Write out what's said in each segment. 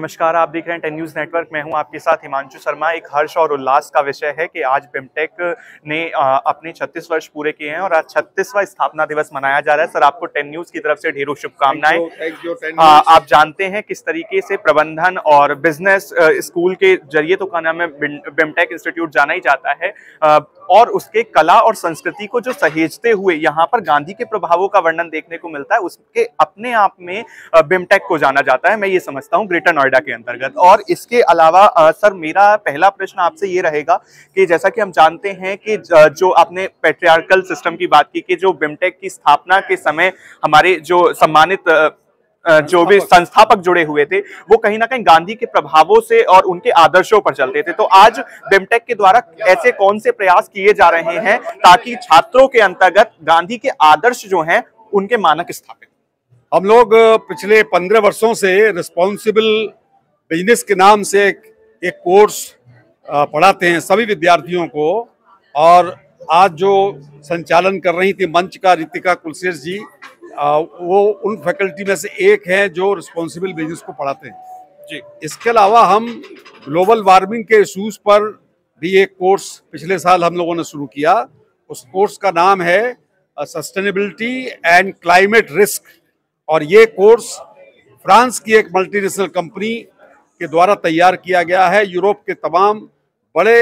नमस्कार आप देख रहे हैं टेन न्यूज़ नेटवर्क मैं हूं आपके साथ हिमांशु शर्मा एक हर्ष और उल्लास का विषय है कि आज बिमटेक ने अपने 36 वर्ष पूरे किए हैं और आज छत्तीसवा स्थापना दिवस मनाया जा रहा है सर आपको टेन न्यूज़ की तरफ से ढेरों शुभकामनाएं आप जानते हैं किस तरीके से प्रबंधन और बिजनेस स्कूल के जरिए तो का नाम है बिमटेक इंस्टीट्यूट जाना ही जाता है और उसके कला और संस्कृति को जो सहेजते हुए यहाँ पर गांधी के प्रभावों का वर्णन देखने को मिलता है उसके अपने आप में बिमटेक को जाना जाता है मैं ये समझता हूँ ग्रेटर नोएडा के अंतर्गत और इसके अलावा सर मेरा पहला प्रश्न आपसे ये रहेगा कि जैसा कि हम जानते हैं कि जो आपने पेट्रियार्कल सिस्टम की बात की कि जो बिमटेक की स्थापना के समय हमारे जो सम्मानित जो भी संस्थापक जुड़े हुए थे वो कहीं ना कहीं गांधी के प्रभावों से और उनके आदर्शों पर चलते थे तो आज बिमटेक के द्वारा ऐसे कौन से प्रयास किए जा रहे हैं ताकि छात्रों के अंतर्गत गांधी के आदर्श जो हैं उनके मानक स्थापित हम लोग पिछले पंद्रह वर्षों से रिस्पॉन्सिबल बिजनेस के नाम से एक कोर्स पढ़ाते हैं सभी विद्यार्थियों को और आज जो संचालन कर रही थी मंच का रितिका कुलशेष जी वो उन फैकल्टी में से एक है जो रिस्पॉन्सिबल बिजनेस को पढ़ाते हैं जी इसके अलावा हम ग्लोबल वार्मिंग के इशूज पर भी एक कोर्स पिछले साल हम लोगों ने शुरू किया उस कोर्स का नाम है सस्टेनेबिलिटी एंड क्लाइमेट रिस्क और ये कोर्स फ्रांस की एक मल्टीनेशनल कंपनी के द्वारा तैयार किया गया है यूरोप के तमाम बड़े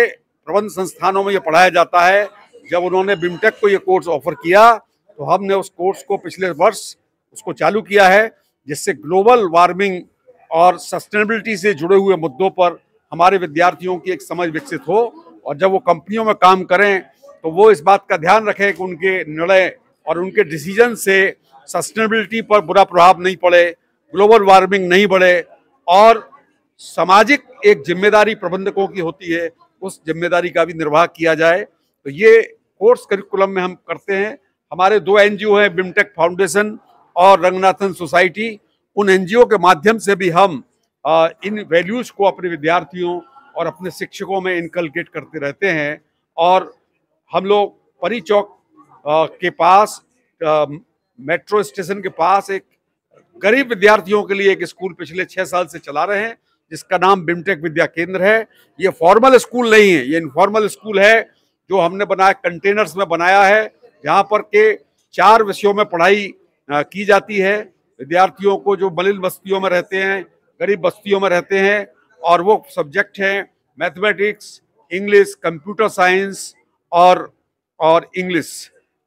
प्रबंध संस्थानों में ये पढ़ाया जाता है जब उन्होंने बिमटेक को ये कोर्स ऑफर किया तो हमने उस कोर्स को पिछले वर्ष उसको चालू किया है जिससे ग्लोबल वार्मिंग और सस्टेनेबिलिटी से जुड़े हुए मुद्दों पर हमारे विद्यार्थियों की एक समझ विकसित हो और जब वो कंपनियों में काम करें तो वो इस बात का ध्यान रखें कि उनके निर्णय और उनके डिसीजन से सस्टेनेबिलिटी पर बुरा प्रभाव नहीं पड़े ग्लोबल वार्मिंग नहीं बढ़े और सामाजिक एक जिम्मेदारी प्रबंधकों की होती है उस जिम्मेदारी का भी निर्वाह किया जाए तो ये कोर्स करिकुलम में हम करते हैं हमारे दो एनजीओ हैं बिमटेक फाउंडेशन और रंगनाथन सोसाइटी उन एनजीओ के माध्यम से भी हम इन वैल्यूज़ को अपने विद्यार्थियों और अपने शिक्षकों में इनकलकेट करते रहते हैं और हम लोग परी चौक के पास मेट्रो स्टेशन के पास एक गरीब विद्यार्थियों के लिए एक स्कूल पिछले छः साल से चला रहे हैं जिसका नाम बिमटेक विद्या केंद्र है ये फॉर्मल स्कूल नहीं है ये इनफॉर्मल स्कूल है जो हमने बनाया कंटेनर्स में बनाया है जहाँ पर के चार विषयों में पढ़ाई की जाती है विद्यार्थियों को जो बलिल बस्तियों में रहते हैं गरीब बस्तियों में रहते हैं और वो सब्जेक्ट हैं मैथमेटिक्स इंग्लिश कंप्यूटर साइंस और और इंग्लिश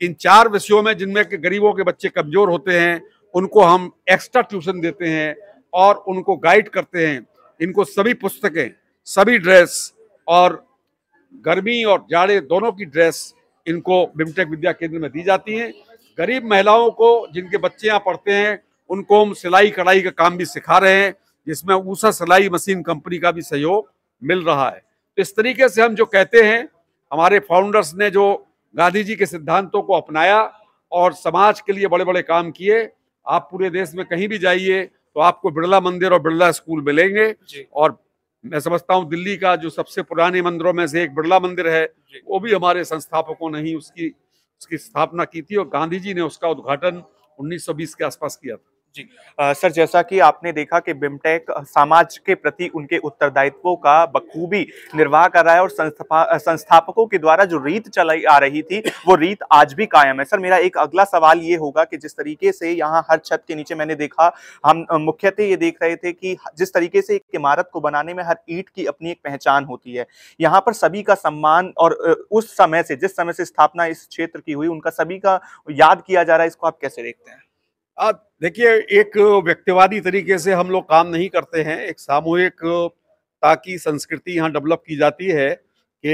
इन चार विषयों में जिनमें के गरीबों के बच्चे कमज़ोर होते हैं उनको हम एक्स्ट्रा ट्यूशन देते हैं और उनको गाइड करते हैं इनको सभी पुस्तकें सभी ड्रेस और गर्मी और जाड़े दोनों की ड्रेस इनको बिमटेक विद्या केंद्र में दी जाती हैं गरीब महिलाओं को जिनके बच्चे यहाँ पढ़ते हैं उनको हम सिलाई कढ़ाई का काम भी सिखा रहे हैं जिसमें ऊषा सिलाई मशीन कंपनी का भी सहयोग मिल रहा है तो इस तरीके से हम जो कहते हैं हमारे फाउंडर्स ने जो गांधी जी के सिद्धांतों को अपनाया और समाज के लिए बड़े बड़े काम किए आप पूरे देश में कहीं भी जाइए तो आपको बिरला मंदिर और बिरला स्कूल मिलेंगे और मैं समझता हूँ दिल्ली का जो सबसे पुराने मंदिरों में से एक बिरला मंदिर है वो भी हमारे संस्थापकों ने ही उसकी उसकी स्थापना की थी और गांधी जी ने उसका उद्घाटन 1920 के आसपास किया था जी आ, सर जैसा कि आपने देखा कि बिमटेक समाज के प्रति उनके उत्तरदायित्वों का बखूबी निर्वाह कर रहा है और संस्था संस्थापकों के द्वारा जो रीत चलाई आ रही थी वो रीत आज भी कायम है सर मेरा एक अगला सवाल ये होगा कि जिस तरीके से यहाँ हर छत के नीचे मैंने देखा हम मुख्यतः ये देख रहे थे कि जिस तरीके से एक इमारत को बनाने में हर ईट की अपनी एक पहचान होती है यहाँ पर सभी का सम्मान और उस समय से जिस समय से स्थापना इस क्षेत्र की हुई उनका सभी का याद किया जा रहा है इसको आप कैसे देखते हैं आप देखिए एक व्यक्तिवादी तरीके से हम लोग काम नहीं करते हैं एक सामूहिक ताकि संस्कृति यहाँ डेवलप की जाती है कि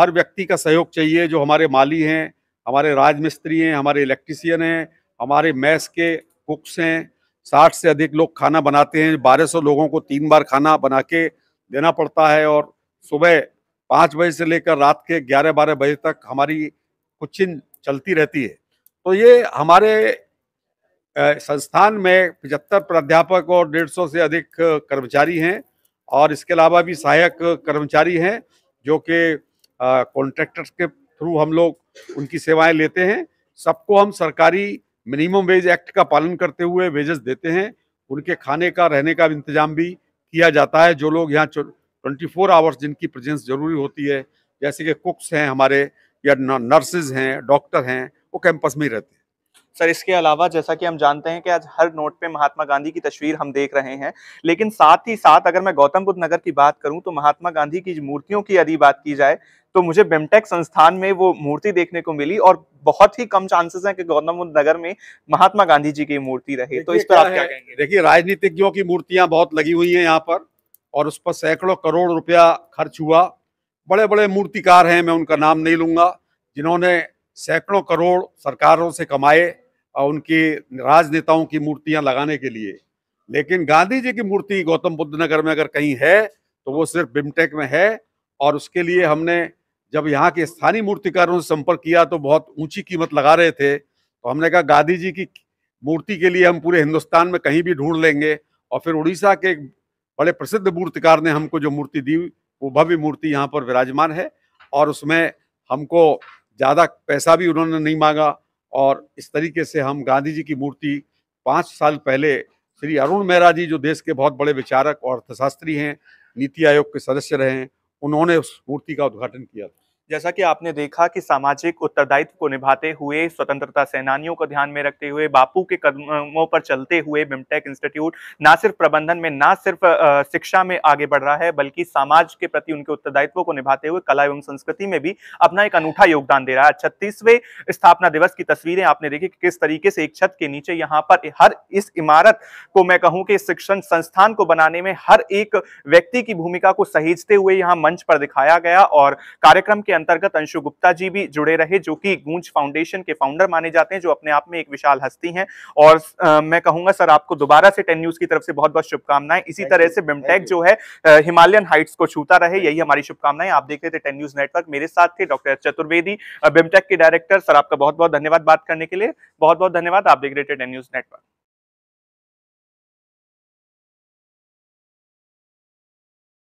हर व्यक्ति का सहयोग चाहिए जो हमारे माली हैं हमारे राजमिस्त्री हैं हमारे इलेक्ट्रीसियन हैं हमारे मैस के कुक्स हैं साठ से अधिक लोग खाना बनाते हैं बारह सौ लोगों को तीन बार खाना बना के देना पड़ता है और सुबह पाँच बजे से लेकर रात के ग्यारह बारह बजे तक हमारी कुछ चलती रहती है तो ये हमारे संस्थान में पचहत्तर प्राध्यापक और डेढ़ सौ से अधिक कर्मचारी हैं और इसके अलावा भी सहायक कर्मचारी हैं जो कि कॉन्ट्रैक्टर्स के थ्रू हम लोग उनकी सेवाएं लेते हैं सबको हम सरकारी मिनिमम वेज एक्ट का पालन करते हुए वेजेस देते हैं उनके खाने का रहने का इंतजाम भी किया जाता है जो लोग यहाँ ट्वेंटी फोर आवर्स जिनकी प्रेजेंस जरूरी होती है जैसे कि कुक्स हैं हमारे या नर्सेज हैं डॉक्टर हैं वो कैंपस में ही रहते हैं सर इसके अलावा जैसा कि हम जानते हैं कि आज हर नोट पे महात्मा गांधी की तस्वीर हम देख रहे हैं लेकिन साथ ही साथ अगर मैं गौतम बुद्ध नगर की बात करूं तो महात्मा गांधी की मूर्तियों की यदि बात की जाए तो मुझे बेमटेक संस्थान में वो मूर्ति देखने को मिली और बहुत ही कम चांसेस हैं कि गौतम बुद्ध नगर में महात्मा गांधी जी की मूर्ति रहे तो इस पर आप क्या कहेंगे देखिए राजनीतिज्ञों की मूर्तियां बहुत लगी हुई है यहाँ पर और उस पर सैकड़ों करोड़ रुपया खर्च हुआ बड़े बड़े मूर्तिकार हैं मैं उनका नाम नहीं लूंगा जिन्होंने सैकड़ों करोड़ सरकारों से कमाए और उनकी राजनेताओं की मूर्तियां लगाने के लिए लेकिन गांधी जी की मूर्ति गौतम बुद्ध नगर में अगर कहीं है तो वो सिर्फ बिमटेक में है और उसके लिए हमने जब यहाँ के स्थानीय मूर्तिकारों से संपर्क किया तो बहुत ऊंची कीमत लगा रहे थे तो हमने कहा गांधी जी की मूर्ति के लिए हम पूरे हिंदुस्तान में कहीं भी ढूंढ लेंगे और फिर उड़ीसा के एक बड़े प्रसिद्ध मूर्तिकार ने हमको जो मूर्ति दी वो भव्य मूर्ति यहाँ पर विराजमान है और उसमें हमको ज़्यादा पैसा भी उन्होंने नहीं मांगा और इस तरीके से हम गांधी जी की मूर्ति पाँच साल पहले श्री अरुण मेहरा जी जो देश के बहुत बड़े विचारक और अर्थशास्त्री हैं नीति आयोग के सदस्य रहे हैं उन्होंने उस मूर्ति का उद्घाटन किया था जैसा कि आपने देखा कि सामाजिक उत्तरदायित्व को निभाते हुए स्वतंत्रता सेनानियों को ध्यान में रखते हुए बापू के कदमों पर चलते हुए बिमटेक इंस्टीट्यूट ना सिर्फ प्रबंधन में ना सिर्फ शिक्षा में आगे बढ़ रहा है बल्कि समाज के प्रति उनके उत्तरदायित्व को निभाते हुए कला एवं संस्कृति में भी अपना एक अनूठा योगदान दे रहा है छत्तीसवें स्थापना दिवस की तस्वीरें आपने देखी कि किस तरीके से एक छत के नीचे यहाँ पर हर इस इमारत को मैं कहूँ कि शिक्षण संस्थान को बनाने में हर एक व्यक्ति की भूमिका को सहेजते हुए यहाँ मंच पर दिखाया गया और कार्यक्रम के अंतर्गत अंशु गुप्ता जी भी जुड़े रहे जो कि गूंज फाउंडेशन के फाउंडर माने जाते हैं जो अपने आप में एक विशाल हस्ती हैं और आ, मैं कहूंगा सर आपको दोबारा से टेन न्यूज की तरफ से बहुत बहुत शुभकामनाएं इसी तरह से बिमटेक जो है हिमालयन हाइट्स को छूता रहे यही हमारी शुभकामनाएं आप देख रहे थे टेन न्यूज नेटवर्क मेरे साथ थे डॉक्टर चतुर्वेदी बिमटेक के डायरेक्टर सर आपका बहुत बहुत धन्यवाद बात करने के लिए बहुत बहुत धन्यवाद आप देख रहे थे टेन न्यूज नेटवर्क